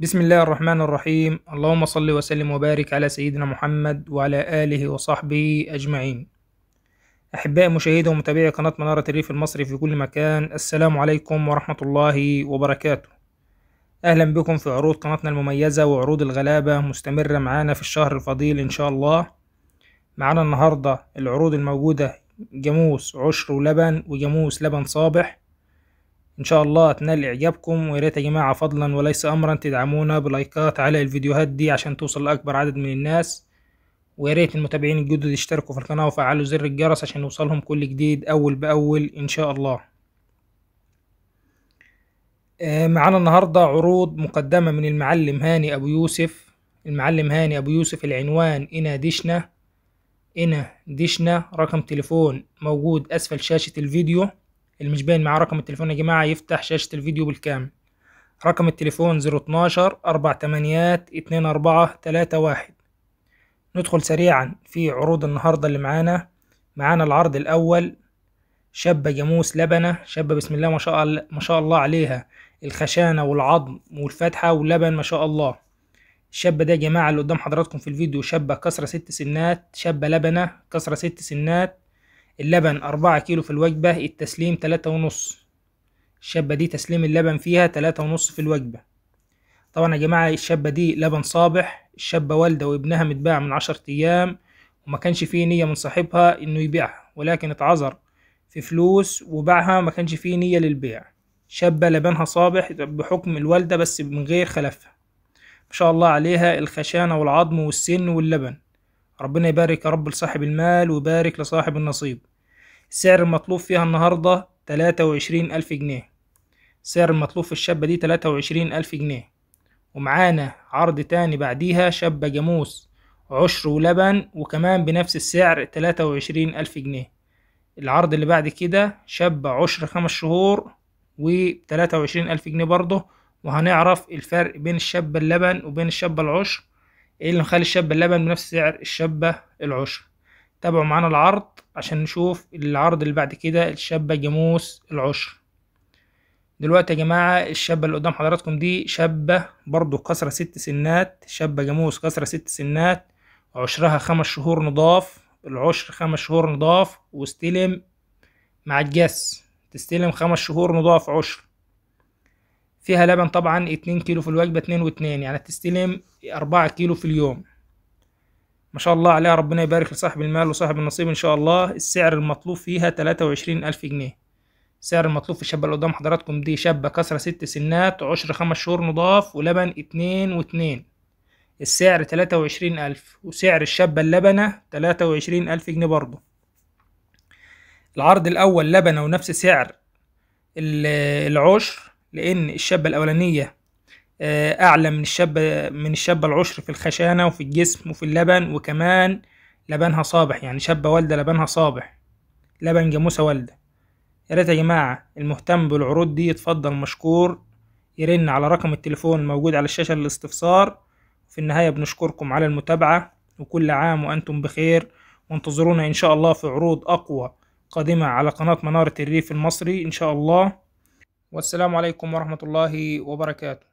بسم الله الرحمن الرحيم اللهم صل وسلم وبارك على سيدنا محمد وعلى آله وصحبه أجمعين أحباء مشاهدي ومتابعي قناة منارة الريف المصري في كل مكان السلام عليكم ورحمة الله وبركاته أهلا بكم في عروض قناتنا المميزة وعروض الغلابة مستمرة معانا في الشهر الفضيل إن شاء الله معانا النهاردة العروض الموجودة جاموس عشر ولبن وجاموس لبن صابح ان شاء الله اتنال اعجابكم ويا ريت يا جماعه فضلا وليس امرا تدعمونا بلايكات على الفيديوهات دي عشان توصل لاكبر عدد من الناس ويا ريت المتابعين الجدد يشتركوا في القناه وفعلوا زر الجرس عشان يوصلهم كل جديد اول باول ان شاء الله آه، معانا النهارده عروض مقدمه من المعلم هاني ابو يوسف المعلم هاني ابو يوسف العنوان انا دشنا انا دشنا رقم تليفون موجود اسفل شاشه الفيديو اللي مش باين معاه رقم التليفون يا جماعة يفتح شاشة الفيديو بالكامل رقم التليفون زيرو اتناشر أربع تمانيات اتنين أربعة تلاتة واحد ندخل سريعا في عروض النهاردة اللي معانا معانا العرض الأول شابة جاموس لبنة شابة بسم الله ما شاء الله ما شاء الله عليها الخشانة والعظم والفتحة واللبن ما شاء الله الشابة ده يا جماعة اللي قدام حضراتكم في الفيديو شابة كسرة ست سنات شابة لبنة كسرة ست سنات اللبن أربعة كيلو في الوجبة التسليم تلاتة ونص الشابة دي تسليم اللبن فيها تلاتة ونص في الوجبة طبعا يا جماعة الشابة دي لبن صابح الشابة والدة وابنها متباع من عشرة أيام وما كانش فيه نية من صاحبها إنه يبيعها ولكن اتعذر في فلوس وباعها ما كانش فيه نية للبيع شابة لبنها صابح بحكم الوالدة بس من غير خلفها ما شاء الله عليها الخشانة والعظم والسن واللبن ربنا يبارك يا رب لصاحب المال ويبارك لصاحب النصيب السعر المطلوب فيها النهاردة تلاتة وعشرين ألف جنيه سعر المطلوب في الشابة دي تلاتة وعشرين ألف جنيه ومعانا عرض تاني بعديها شابة جاموس عشر ولبن وكمان بنفس السعر تلاتة وعشرين ألف جنيه العرض اللي بعد كده شابة عشر خمس شهور وتلاتة وعشرين ألف جنيه برضه وهنعرف الفرق بين الشابة اللبن وبين الشابة العشر ايه اللي مخلي الشابة اللبن بنفس سعر الشابة العشر تابعوا معانا العرض عشان نشوف العرض اللي بعد كده الشابة جاموس العشر دلوقتي يا جماعة الشابة اللي قدام حضراتكم دي شابة برضو كسرة ست سنات شابة جاموس كسرة ست سنات عشرها خمس شهور نضاف العشر خمس شهور نضاف واستلم مع الجس تستلم خمس شهور نضاف عشر فيها لبن طبعا اتنين كيلو في الوجبة اتنين واتنين يعني تستلم أربعة كيلو في اليوم ما شاء الله عليها ربنا يبارك لصاحب المال وصاحب النصيب ان شاء الله السعر المطلوب فيها تلاتة وعشرين الف جنيه السعر المطلوب في الشابة اللي قدام حضراتكم دي شابة كسرة ست سنات عشر خمس شهور نضاف ولبن اتنين واتنين السعر تلاتة وعشرين ألف وسعر الشابة اللبنة تلاتة وعشرين ألف جنيه برضه العرض الأول لبنة ونفس سعر العشر لأن الشابة الأولانية آه، اعلى من الشابة من الشابة العشر في الخشانة وفي الجسم وفي اللبن وكمان لبنها صابح يعني شابة والدة لبنها صابح لبن جاموسة والدة يا ريت يا جماعة المهتم بالعروض دي يتفضل مشكور يرن على رقم التليفون الموجود على الشاشة للاستفسار في النهاية بنشكركم على المتابعة وكل عام وأنتم بخير وانتظرونا إن شاء الله في عروض أقوى قادمة على قناة منارة الريف المصري إن شاء الله والسلام عليكم ورحمة الله وبركاته